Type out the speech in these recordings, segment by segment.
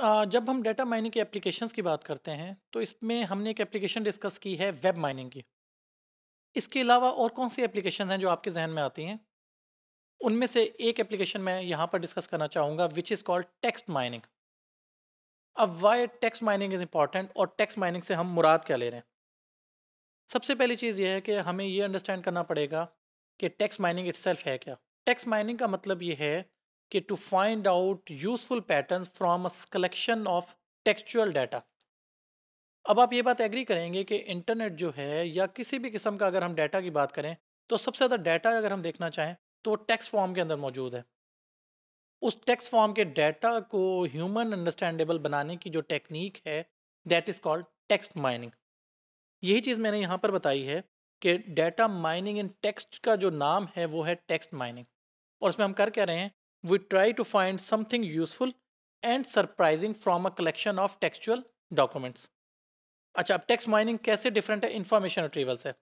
जब हम data mining के एप्लीकेशंस की बात करते हैं तो इसमें हमने एक एप्लीकेशन डिस्कस की है वेब माइनिंग की इसके अलावा और कौन सी एप्लीकेशन हैं जो आपके जहन में आती हैं उनमें से एक एप्लीकेशन मैं यहाँ पर डिस्कस करना चाहूँगा which is called text mining अब why text mining is important और टेक्स्ट माइनिंग से हम मुराद क्या ले रहे हैं सबसे पहली चीज़ यह है कि हमें ये अंडरस्टैंड करना पड़ेगा कि टेक्स्ट माइनिंग इट्स है क्या टेक्स्ट माइनिंग का मतलब ये है कि to find out useful pattern from a collection of textual data अब आप ये बात एग्री करेंगे कि इंटरनेट जो है या किसी भी किस्म का अगर हम डाटा की बात करें तो सबसे ज़्यादा डाटा अगर हम देखना चाहें तो वो टेक्स्ट फॉर्म के अंदर मौजूद है उस टेक्स फॉर्म के डाटा को ह्यूमन अंडरस्टैंडेबल बनाने की जो टेक्निक है that is called text mining यही चीज़ मैंने यहाँ पर बताई है कि डाटा माइनिंग इन टेक्स्ट का जो नाम है वो है टेक्स्ट माइनिंग और उसमें हम कर क्या रहे हैं we try to find something useful and surprising from a collection of textual documents. अच्छा अब टेक्स्ट माइनिंग कैसे डिफरेंट है इन्फॉर्मेशन रिट्रीवल से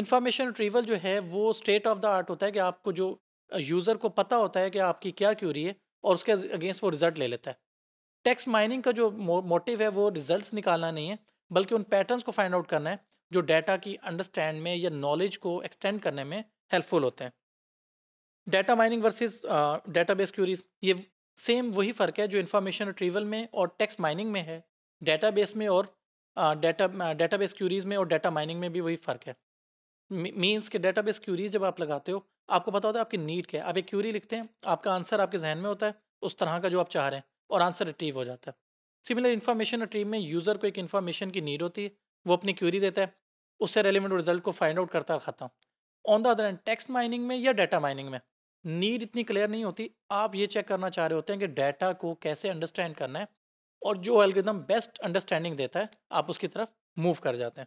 इन्फॉर्मेशन रिट्रीवल जो है वो स्टेट ऑफ द आर्ट होता है कि आपको जो यूज़र को पता होता है कि आपकी क्या क्यूरी है और उसके अगेंस्ट वो रिजल्ट ले लेता है टेक्स्ट माइनिंग का जो मोटिव है वो रिजल्ट्स निकालना नहीं है बल्कि उन पैटर्न्स को फाइंड आउट करना है जो डाटा की अंडरस्टैंड में या नॉलेज को एक्सटेंड करने में हेल्पफुल होते हैं data mining versus base queries ये सेम वही फ़र्क है जो इन्फॉर्मेशन रिट्रीवल में और टेक्स्ट माइनिंग में है बेस में और डेटा बेस क्यूरीज में और डेटा माइनिंग में भी वही फ़र्क है मीन्स के बेस क्यूरीज जब आप लगाते हो आपको पता होता है आपकी नीड क्या है आप एक क्यूरी लिखते हैं आपका आंसर आपके जहन में होता है उस तरह का जो आप चाह रहे हैं और आंसर रिट्रीव हो जाता है सिमिलर इन्फॉर्मेशन रिट्रीव में यूज़र को एक इन्फॉर्मेशन की नीड होती है वो अपनी क्यूरी देता है उससे रेलिवेंट रिजल्ट को फाइंड आउट करता रहता हूँ on the other end text mining में या डेटा माइनिंग में नीड इतनी क्लियर नहीं होती आप ये चेक करना चाह रहे होते हैं कि डाटा को कैसे अंडरस्टैंड करना है और जो एल्गोरिथम बेस्ट अंडरस्टैंडिंग देता है आप उसकी तरफ मूव कर जाते हैं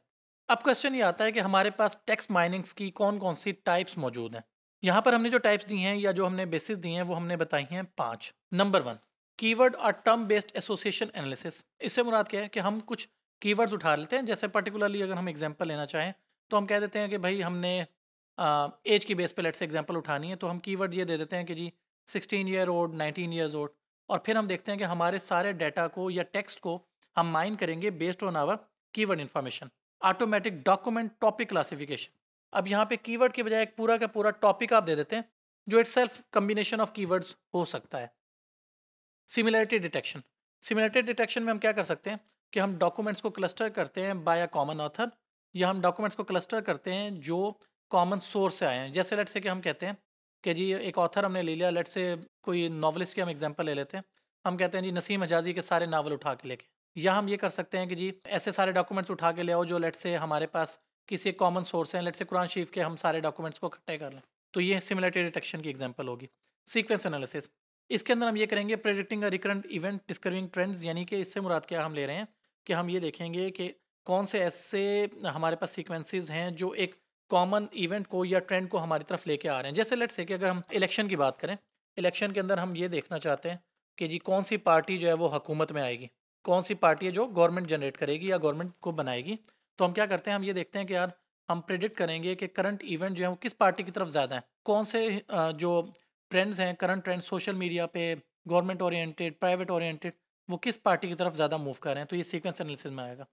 अब क्वेश्चन ये आता है कि हमारे पास टेक्स्ट माइनिंग्स की कौन कौन सी टाइप्स मौजूद हैं यहाँ पर हमने जो टाइप्स दी हैं या जो हमने बेसिस दी हैं वो हमने बताई हैं पाँच नंबर वन कीवर्ड और टर्म बेस्ड एसोसिएशन एनालिसिस इससे मुराद क्या है कि हम कुछ कीवर्ड्स उठा लेते हैं जैसे पर्टिकुलरली अगर हम एग्जाम्पल लेना चाहें तो हम कह देते हैं कि भाई हमने एज की बेस पे लेट्स एग्जांपल उठानी है तो हम कीवर्ड ये दे देते हैं कि जी 16 year old nineteen years old और फिर हम देखते हैं कि हमारे सारे डाटा को या टेक्स्ट को हम माइन करेंगे based on our keyword information automatic document topic classification अब यहाँ पे कीवर्ड के बजाय एक पूरा का पूरा टॉपिक आप दे देते हैं जो itself combination of keywords हो सकता है सिमिलरिटी डिटेक्शन सिमिलरिटी डिटेक्शन में हम क्या कर सकते हैं कि हम डॉक्यूमेंट्स को क्लस्टर करते हैं बाय अ कॉमन ऑथर या हम डॉक्यूमेंट्स को क्लस्टर करते हैं जो कॉमन सोर्स से आए हैं जैसे लेट से कि हम कहते हैं कि जी एक ऑथर हमने ले लिया लेट से कोई नावलिस्ट की हम एग्ज़ाम्पल ले लेते हैं हम कहते हैं जी नसीम हजाजी के सारे नावल उठा के लेके या हम ये कर सकते हैं कि जी ऐसे सारे डॉक्यूमेंट्स उठा के ले आओ जो लेट से हमारे पास किसी एक कॉमन सोर्स हैं लेट से कुरान शरीफ के हम सारे डॉक्यूमेंट्स को इकट्ठे कर लें तो ये सिमिलरिटी डिटेक्शन की एग्जाम्पल होगी सीक्वेंस एनालिसिस इसके अंदर हम ये करेंगे predicting a recurrent event discovering trends यानी कि इससे मुराद क्या हम ले रहे हैं कि हम ये देखेंगे कि कौन से ऐसे हमारे पास सीक्वेंसेस हैं जो एक कॉमन इवेंट को या ट्रेंड को हमारी तरफ लेके आ रहे हैं जैसे लेट्स से कि अगर हम इलेक्शन की बात करें इलेक्शन के अंदर हम ये देखना चाहते हैं कि जी कौन सी पार्टी जो है वो हकूमत में आएगी कौन सी पार्टी है जो गवर्नमेंट जनरेट करेगी या गवर्नमेंट को बनाएगी तो हम क्या करते हैं हम ये देखते हैं कि यार हम प्रिडिक्ट करेंगे कि करंट इवेंट जो है वो किस पार्टी की तरफ ज़्यादा है कौन से जो ट्रेंड्स हैं करंट ट्रेंड सोशल मीडिया पे गवर्नमेंट ओरिएंटेड प्राइवेट ओरिएंटेड वो किस पार्टी की तरफ ज़्यादा मूव कर रहे हैं तो ये सीक्वेंस एनालिसिस में आएगा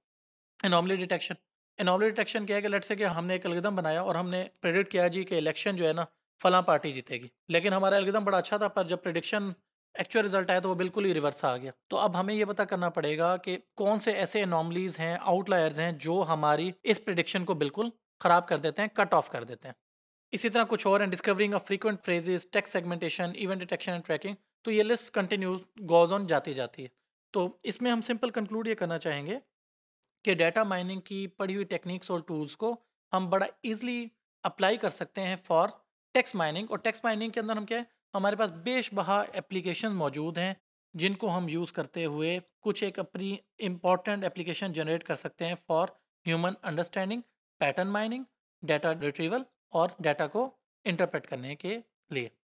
एनॉमली डिटेक्शन इनॉलर डिटेक्शन क्या है कि लेट से कि हमने एक अलगदम बनाया और हमने प्रेडिक्ट किया जी कि इलेक्शन जो है ना फलां पार्टी जीतेगी लेकिन हमारा अलगदम बड़ा अच्छा था पर जब प्रडिक्शन एक्चुअल रिजल्ट आया तो वो बिल्कुल ही रिवर्स आ गया तो अब हमें ये पता करना पड़ेगा कि कौन से ऐसे एनॉमलीज हैं आउटलायर्स हैं जो हमारी इस प्रडिक्शन को बिल्कुल ख़राब कर देते हैं कट ऑफ कर देते हैं इसी तरह कुछ और हैं discovering of frequent phrases text segmentation event detection and tracking तो ये लिस्ट कंटिन्यू गोज ऑन जाती जाती है तो इसमें हम सिंपल कंक्लूड ये करना चाहेंगे कि डेटा माइनिंग की पढ़ी हुई टेक्निक्स और टूल्स को हम बड़ा ईजिली अप्लाई कर सकते हैं फॉर टेक्स माइनिंग और टेक्स माइनिंग के अंदर हम क्या है हमारे पास बेश बहा एप्लीकेशन मौजूद हैं जिनको हम यूज़ करते हुए कुछ एक अपनी इम्पॉर्टेंट एप्लीकेशन जनरेट कर सकते हैं for human understanding pattern mining data retrieval और डाटा को इंटरप्रेट करने के लिए